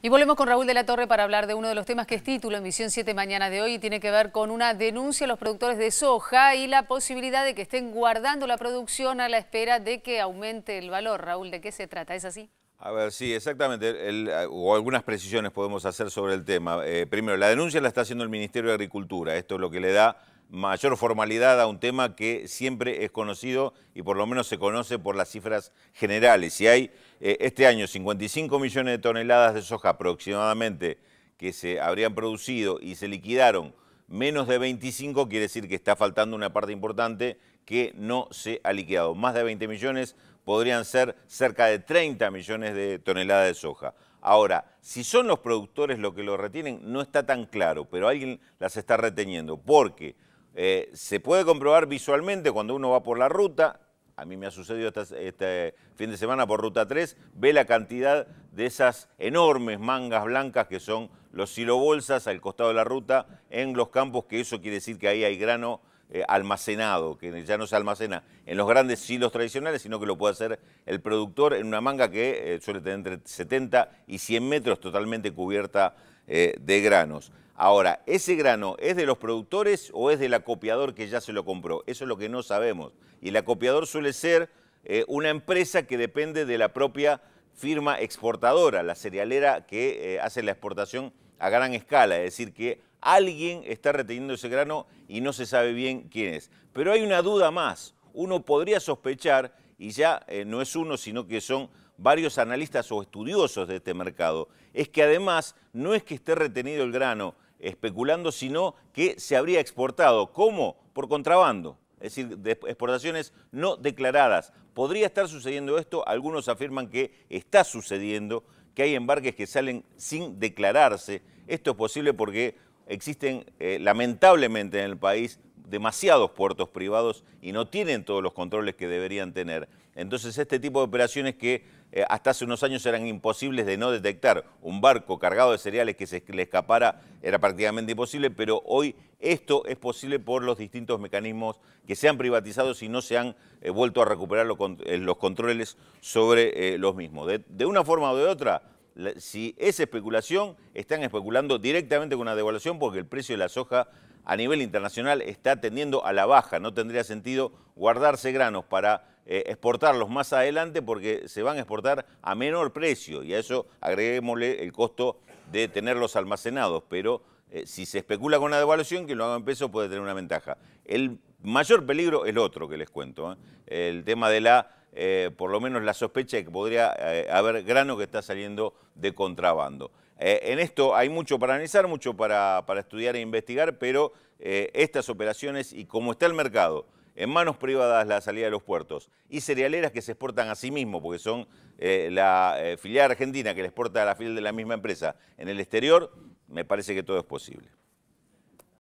Y volvemos con Raúl de la Torre para hablar de uno de los temas que es título en Misión 7 Mañana de hoy y tiene que ver con una denuncia a los productores de soja y la posibilidad de que estén guardando la producción a la espera de que aumente el valor. Raúl, ¿de qué se trata? ¿Es así? A ver, sí, exactamente, eh, o algunas precisiones podemos hacer sobre el tema. Eh, primero, la denuncia la está haciendo el Ministerio de Agricultura, esto es lo que le da mayor formalidad a un tema que siempre es conocido y por lo menos se conoce por las cifras generales. Si hay eh, este año 55 millones de toneladas de soja aproximadamente que se habrían producido y se liquidaron menos de 25, quiere decir que está faltando una parte importante que no se ha liquidado. Más de 20 millones, podrían ser cerca de 30 millones de toneladas de soja. Ahora, si son los productores los que lo retienen, no está tan claro, pero alguien las está reteniendo, porque eh, se puede comprobar visualmente cuando uno va por la ruta, a mí me ha sucedido este, este fin de semana por Ruta 3, ve la cantidad de esas enormes mangas blancas que son los silobolsas al costado de la ruta en los campos, que eso quiere decir que ahí hay grano eh, almacenado, que ya no se almacena en los grandes silos tradicionales, sino que lo puede hacer el productor en una manga que eh, suele tener entre 70 y 100 metros totalmente cubierta eh, de granos. Ahora, ¿ese grano es de los productores o es del acopiador que ya se lo compró? Eso es lo que no sabemos. Y el acopiador suele ser una empresa que depende de la propia firma exportadora, la cerealera que hace la exportación a gran escala, es decir, que Alguien está reteniendo ese grano y no se sabe bien quién es. Pero hay una duda más. Uno podría sospechar, y ya eh, no es uno, sino que son varios analistas o estudiosos de este mercado, es que además no es que esté retenido el grano especulando, sino que se habría exportado. ¿Cómo? Por contrabando, es decir, exportaciones no declaradas. Podría estar sucediendo esto, algunos afirman que está sucediendo, que hay embarques que salen sin declararse. Esto es posible porque existen eh, lamentablemente en el país demasiados puertos privados y no tienen todos los controles que deberían tener. Entonces este tipo de operaciones que eh, hasta hace unos años eran imposibles de no detectar, un barco cargado de cereales que se le escapara era prácticamente imposible, pero hoy esto es posible por los distintos mecanismos que se han privatizado y no se han eh, vuelto a recuperar los controles sobre los mismos. De, de una forma o de otra, si es especulación, están especulando directamente con una devaluación porque el precio de la soja a nivel internacional está tendiendo a la baja. No tendría sentido guardarse granos para eh, exportarlos más adelante porque se van a exportar a menor precio y a eso agreguémosle el costo de tenerlos almacenados. Pero eh, si se especula con la devaluación, que lo haga en peso puede tener una ventaja. El mayor peligro es el otro que les cuento, ¿eh? el tema de la eh, por lo menos la sospecha de que podría eh, haber grano que está saliendo de contrabando. Eh, en esto hay mucho para analizar, mucho para, para estudiar e investigar, pero estas operaciones y cómo está el mercado, en manos privadas la salida de los puertos y cerealeras que se exportan a sí mismos, porque son la filial argentina que le exporta a la filial de la misma empresa en el exterior, me parece que todo es posible.